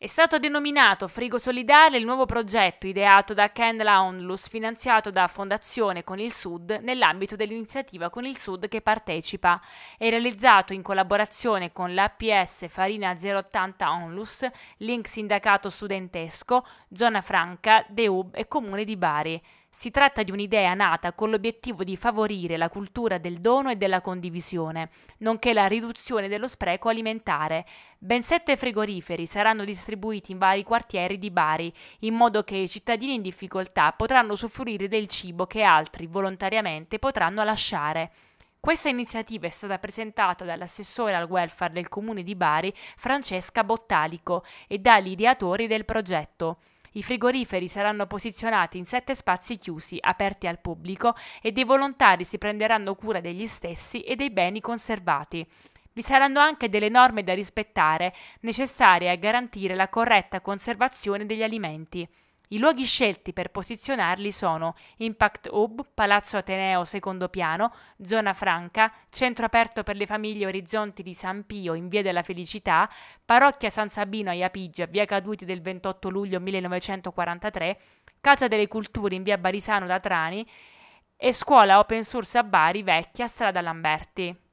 È stato denominato Frigo Solidale il nuovo progetto ideato da Ken Laundlus, finanziato da Fondazione con il Sud nell'ambito dell'iniziativa con il Sud che partecipa È realizzato in collaborazione con l'APS Farina 080 Onlus, Link Sindacato Studentesco, Zona Franca, DEUB e Comune di Bari. Si tratta di un'idea nata con l'obiettivo di favorire la cultura del dono e della condivisione, nonché la riduzione dello spreco alimentare. Ben sette frigoriferi saranno distribuiti in vari quartieri di Bari, in modo che i cittadini in difficoltà potranno usufruire del cibo che altri volontariamente potranno lasciare. Questa iniziativa è stata presentata dall'assessore al welfare del comune di Bari, Francesca Bottalico, e dagli ideatori del progetto. I frigoriferi saranno posizionati in sette spazi chiusi, aperti al pubblico, e dei volontari si prenderanno cura degli stessi e dei beni conservati. Vi saranno anche delle norme da rispettare, necessarie a garantire la corretta conservazione degli alimenti. I luoghi scelti per posizionarli sono Impact Hub, Palazzo Ateneo secondo piano, Zona Franca, Centro aperto per le famiglie Orizzonti di San Pio in Via della Felicità, Parrocchia San Sabino a Iapigia, Via Caduti del 28 luglio 1943, Casa delle Culture in Via Barisano da Trani e Scuola Open Source a Bari Vecchia, Strada Lamberti.